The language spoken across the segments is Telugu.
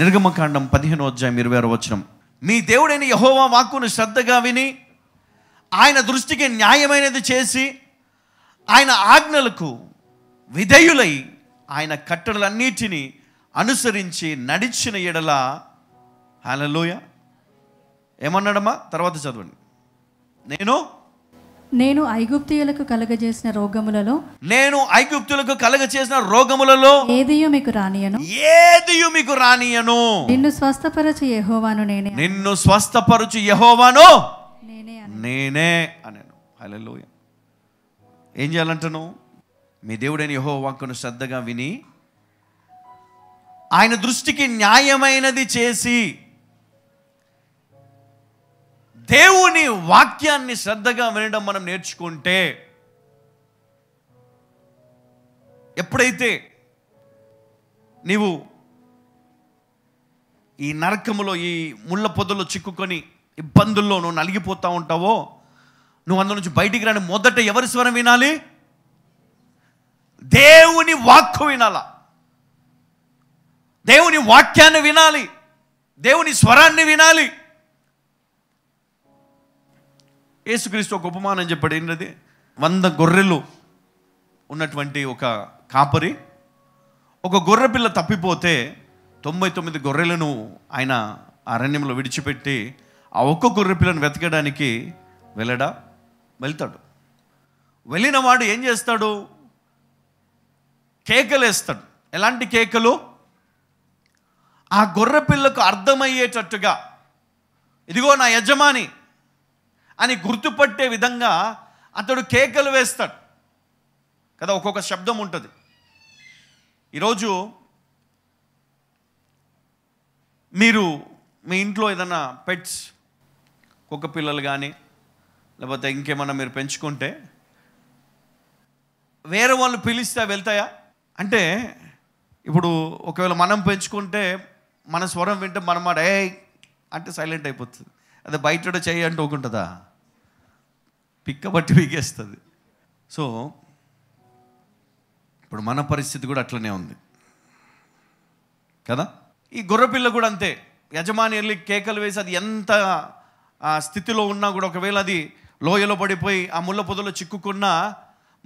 నిర్గమకాండం పదిహేనో అధ్యాయం ఇరవై ఆరు వచ్చినం మీ దేవుడైన యహోవా వాక్కును శ్రద్ధగా విని ఆయన దృష్టికి న్యాయమైనది చేసి ఆయన ఆజ్ఞలకు విధేయులై ఆయన కట్టడలన్నిటినీ అనుసరించి నడిచిన ఎడల హలలోయ ఏమన్నాడమ్మా తర్వాత చదవండి నేను నేను ఐగుప్తులకు కలగజేసిన రోగములలో నేను ఐగుప్తులకు కలగజేసిన రోగములలో ఏదియు మీకు రానియను ఏదియు మీకు రానియను నిన్ను స్వస్థపరచు యహోవాను నేనే నిన్ను స్వస్థపరచు యహోవాను నేనే అనేను హల్లెలూయా ఏం చేయాలంటను మీ దేవుడైన యహో వాక్కును శ్రద్ధగా విని ఆయన దృష్టికి న్యాయమైనది చేసి దేవుని వాక్యాన్ని శ్రద్ధగా వినడం మనం నేర్చుకుంటే ఎప్పుడైతే నీవు ఈ నరకములో ఈ ముళ్ళ పొదల్లో చిక్కుకొని ఇబ్బందుల్లో నువ్వు నలిగిపోతూ ఉంటావో నువ్వు అందులో నుంచి బయటికి రాని మొదట ఎవరి స్వరం వినాలి దేవుని వాక్కు వినాలా దేవుని వాక్యాన్ని వినాలి దేవుని స్వరాన్ని వినాలి యేసుక్రీస్తు ఒక ఉపమానం చెప్పాడు ఏంటది వంద గొర్రెలు ఉన్నటువంటి ఒక కాపరి ఒక గొర్రె పిల్ల తప్పిపోతే తొంభై తొమ్మిది గొర్రెలను ఆయన అరణ్యంలో విడిచిపెట్టి ఆ ఒక్క గొర్రె పిల్లను వెతకడానికి వెళ్ళడా వెళ్తాడు వెళ్ళిన వాడు ఏం చేస్తాడు కేకలేస్తాడు ఎలాంటి కేకలు ఆ గొర్రె పిల్లకు అర్థమయ్యేటట్టుగా ఇదిగో నా యజమాని అని గుర్తుపట్టే విధంగా అతడు కేకలు వేస్తాడు కదా ఒక్కొక్క శబ్దం ఉంటుంది ఈరోజు మీరు మీ ఇంట్లో ఏదైనా పెట్స్ కుక్క పిల్లలు కానీ లేకపోతే ఇంకేమన్నా మీరు పెంచుకుంటే వేరే వాళ్ళు పిలిస్తే వెళ్తాయా అంటే ఇప్పుడు ఒకవేళ మనం పెంచుకుంటే మన స్వరం వింటే మనం మాట ఏ అంటే సైలెంట్ అయిపోతుంది అదే బయట చేయి అంటే ఒకటుంటుందా పిక్క బట్టి పీకేస్తుంది సో ఇప్పుడు మన పరిస్థితి కూడా అట్లనే ఉంది కదా ఈ గొర్రెపిల్ల కూడా అంతే యజమాని వెళ్ళి కేకలు వేసి అది ఎంత స్థితిలో ఉన్నా కూడా ఒకవేళ అది లోయలో పడిపోయి ఆ ముళ్ళ పొదలో చిక్కుకున్నా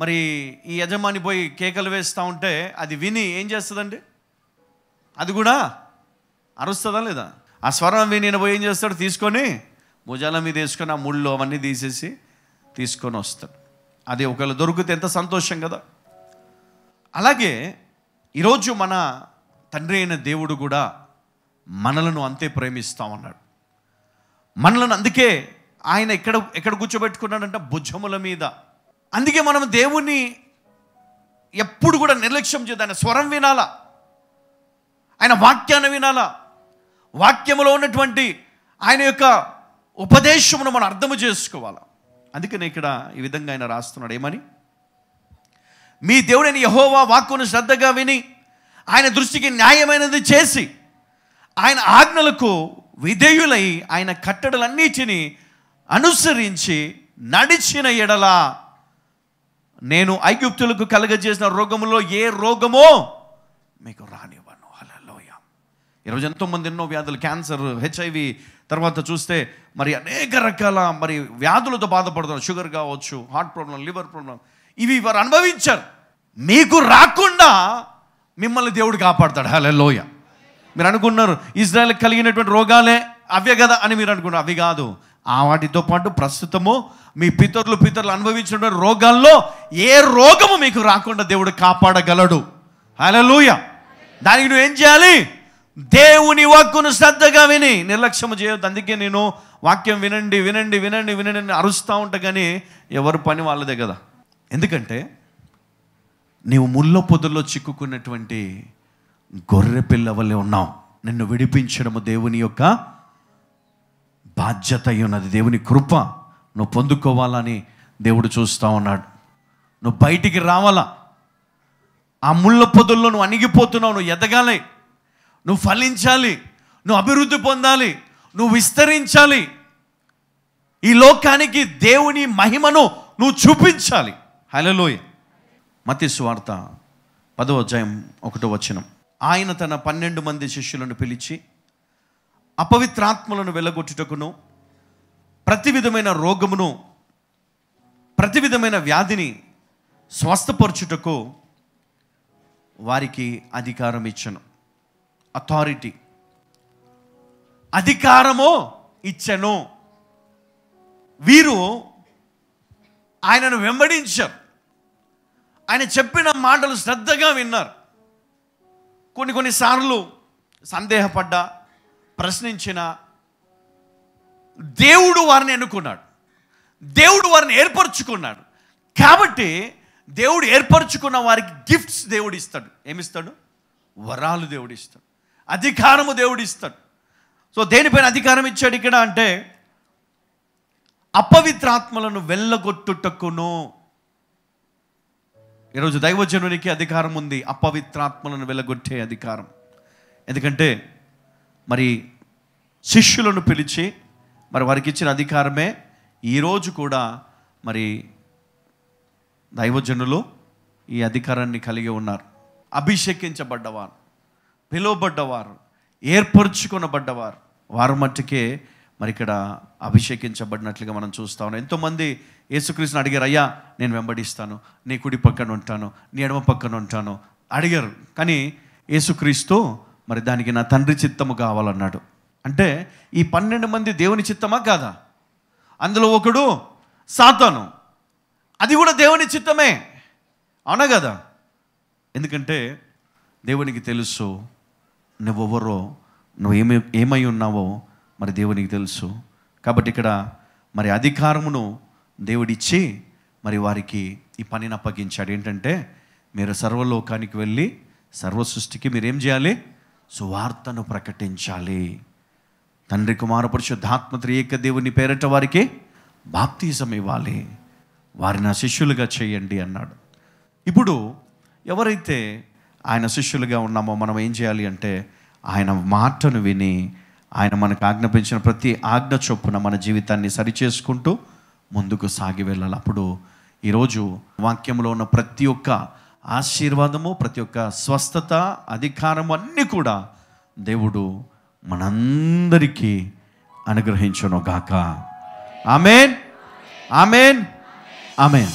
మరి ఈ యజమాని పోయి కేకలు వేస్తూ ఉంటే అది విని ఏం చేస్తుందండి అది కూడా అరుస్తుందా లేదా ఆ స్వరం విని నేను పోయి ఏం చేస్తాడు తీసుకొని భుజాల మీద వేసుకొని ఆ ముళ్ళు అవన్నీ తీసేసి తీసుకొని వస్తాడు అది ఒకవేళ దొరికితే ఎంత సంతోషం కదా అలాగే ఈరోజు మన తండ్రి అయిన దేవుడు కూడా మనలను అంతే ప్రేమిస్తా ఉన్నాడు మనలను అందుకే ఆయన ఎక్కడ ఎక్కడ కూర్చోబెట్టుకున్నాడంటే భుజముల మీద అందుకే మనం దేవుణ్ణి ఎప్పుడు కూడా నిర్లక్ష్యం చేద్దాం ఆయన స్వరం వినాలా ఆయన వాక్యాన్ని వినాలా వాక్యములో ఉన్నటువంటి ఆయన యొక్క ఉపదేశమును మనం అర్థము చేసుకోవాలి అందుకని ఇక్కడ ఈ విధంగా ఆయన రాస్తున్నాడు ఏమని మీ దేవుడైన యహోవా వాక్కును శ్రద్ధగా విని ఆయన దృష్టికి న్యాయమైనది చేసి ఆయన ఆజ్ఞలకు విధేయులై ఆయన కట్టడలన్నిటిని అనుసరించి నడిచిన ఎడల నేను ఐగుప్తులకు కలగజేసిన రోగములో ఏ రోగమో మీకు రాని ఈరోజు ఎంతోమంది ఎన్నో వ్యాధులు క్యాన్సర్ హెచ్ఐవి తర్వాత చూస్తే మరి అనేక రకాల మరి వ్యాధులతో బాధపడుతున్నారు షుగర్ కావచ్చు హార్ట్ ప్రాబ్లం లివర్ ప్రాబ్లం ఇవి వారు అనుభవించారు మీకు రాకుండా మిమ్మల్ని దేవుడు కాపాడతాడు హలే లోయ మీరు అనుకున్నారు ఇజ్రాయెల్ కలిగినటువంటి రోగాలే అవే కదా అని మీరు అనుకున్నారు అవి కాదు ఆ వాటితో పాటు ప్రస్తుతము మీ పితరులు పితరులు అనుభవించినటువంటి రోగాల్లో ఏ రోగము మీకు రాకుండా దేవుడు కాపాడగలడు హలో లూయ దానికి నువ్వు ఏం చేయాలి దేవుని వాక్కును శ్రద్ధగా విని నిర్లక్ష్యము చేయొద్దు అందుకే నేను వాక్యం వినండి వినండి వినండి వినండి అరుస్తూ ఉంటా కానీ ఎవరు పని వాళ్ళదే కదా ఎందుకంటే నీవు ముళ్ళ పొదుల్లో చిక్కుకున్నటువంటి గొర్రె పిల్లవలే ఉన్నావు నిన్ను విడిపించడము దేవుని యొక్క బాధ్యత ఉన్నది దేవుని కృప నువ్వు పొందుకోవాలని దేవుడు చూస్తూ ఉన్నాడు నువ్వు బయటికి రావాలా ఆ ముళ్ళ పొదుల్లో నువ్వు అణిగిపోతున్నావు నువ్వు ఎదగాలి నువ్వు ఫలించాలి నువ్వు అభివృద్ధి పొందాలి నువ్వు విస్తరించాలి ఈ లోకానికి దేవుని మహిమను నువ్వు చూపించాలి హలలోయ మతి స్వార్త పదో అధ్యాయం ఒకటో వచనం ఆయన తన పన్నెండు మంది శిష్యులను పిలిచి అపవిత్రాత్మలను వెళ్ళగొట్టుటకును ప్రతి విధమైన రోగమును ప్రతి విధమైన వ్యాధిని స్వస్థపరచుటకు వారికి అధికారం ఇచ్చను అథారిటీ అధికారము ఇచ్చను వీరు ఆయనను వెంబడించారు ఆయన చెప్పిన మాటలు శ్రద్ధగా విన్నారు కొన్ని కొన్నిసార్లు సందేహపడ్డా ప్రశ్నించిన దేవుడు వారిని ఎన్నుకున్నాడు దేవుడు వారిని ఏర్పరచుకున్నాడు కాబట్టి దేవుడు ఏర్పరచుకున్న వారికి గిఫ్ట్స్ దేవుడు ఇస్తాడు ఏమిస్తాడు వరాలు దేవుడు ఇస్తాడు అధికారము దేవుడు ఇస్తాడు సో దేనిపైన అధికారం ఇచ్చాడు ఇక్కడ అంటే అపవిత్రాత్మలను వెళ్ళగొట్టుటకును ఈరోజు దైవజనునికి అధికారం ఉంది అపవిత్రాత్మలను వెళ్ళగొట్టే అధికారం ఎందుకంటే మరి శిష్యులను పిలిచి మరి వారికి ఇచ్చిన అధికారమే ఈరోజు కూడా మరి దైవజనులు ఈ అధికారాన్ని కలిగి ఉన్నారు అభిషేకించబడ్డవారు పిలువబడ్డవారు ఏర్పరచుకునబడ్డవారు వారు మట్టుకే మరి ఇక్కడ అభిషేకించబడినట్లుగా మనం చూస్తా ఉన్నాం ఎంతోమంది యేసుక్రీస్తుని అడిగారు అయ్యా నేను వెంబడిస్తాను నీ కుడి పక్కన ఉంటాను నీ ఎడమ పక్కన ఉంటాను అడిగారు కానీ యేసుక్రీస్తు మరి దానికి నా తండ్రి చిత్తము కావాలన్నాడు అంటే ఈ పన్నెండు మంది దేవుని చిత్తమా కాదా అందులో ఒకడు సాతాను అది కూడా దేవుని చిత్తమే అవునా కదా ఎందుకంటే దేవునికి తెలుసు నువ్వెవరో నువ్వు ఏమి ఏమై ఉన్నావో మరి దేవునికి తెలుసు కాబట్టి ఇక్కడ మరి అధికారమును దేవుడిచ్చి మరి వారికి ఈ పనిని అప్పగించాడు ఏంటంటే మీరు సర్వలోకానికి వెళ్ళి సర్వ సృష్టికి మీరేం చేయాలి సువార్తను ప్రకటించాలి తండ్రి కుమార పరిశుద్ధాత్మ త్రియేక దేవుని పేరట వారికి బాప్తీసం ఇవ్వాలి వారిని నా శిష్యులుగా చేయండి అన్నాడు ఇప్పుడు ఎవరైతే ఆయన శిష్యులుగా ఉన్నామో మనం ఏం చేయాలి అంటే ఆయన మాటను విని ఆయన మనకు ఆజ్ఞాపించిన ప్రతి ఆజ్ఞ చొప్పున మన జీవితాన్ని సరిచేసుకుంటూ ముందుకు సాగి వెళ్ళాలి అప్పుడు ఈరోజు వాక్యంలో ఉన్న ప్రతి ఒక్క ఆశీర్వాదము ప్రతి ఒక్క స్వస్థత అధికారము అన్నీ కూడా దేవుడు మనందరికీ అనుగ్రహించను గాక ఆమెన్ ఆమెన్ ఆమెన్